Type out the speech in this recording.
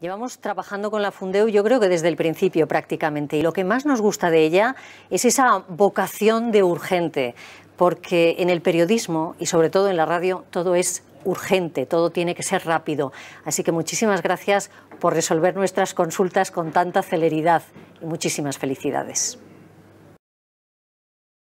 Llevamos trabajando con la Fundeu yo creo que desde el principio prácticamente y lo que más nos gusta de ella es esa vocación de urgente, porque en el periodismo y sobre todo en la radio todo es urgente, todo tiene que ser rápido. Así que muchísimas gracias por resolver nuestras consultas con tanta celeridad y muchísimas felicidades.